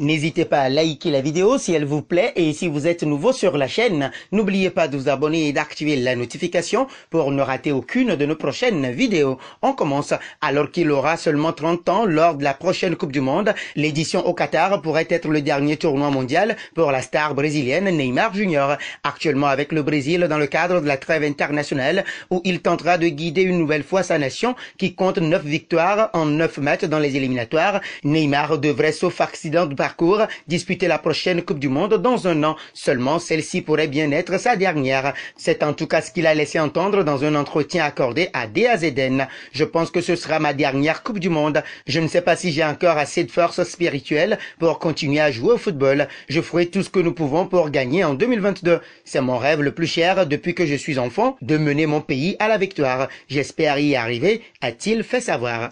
N'hésitez pas à liker la vidéo si elle vous plaît et si vous êtes nouveau sur la chaîne, n'oubliez pas de vous abonner et d'activer la notification pour ne rater aucune de nos prochaines vidéos. On commence alors qu'il aura seulement 30 ans lors de la prochaine Coupe du Monde. L'édition au Qatar pourrait être le dernier tournoi mondial pour la star brésilienne Neymar Junior. Actuellement avec le Brésil dans le cadre de la trêve internationale où il tentera de guider une nouvelle fois sa nation qui compte 9 victoires en 9 matchs dans les éliminatoires. Neymar devrait sauf accident parcours, disputer la prochaine Coupe du Monde dans un an. Seulement, celle-ci pourrait bien être sa dernière. C'est en tout cas ce qu'il a laissé entendre dans un entretien accordé à DAZN. Je pense que ce sera ma dernière Coupe du Monde. Je ne sais pas si j'ai encore assez de force spirituelle pour continuer à jouer au football. Je ferai tout ce que nous pouvons pour gagner en 2022. C'est mon rêve le plus cher depuis que je suis enfant de mener mon pays à la victoire. J'espère y arriver, a-t-il fait savoir.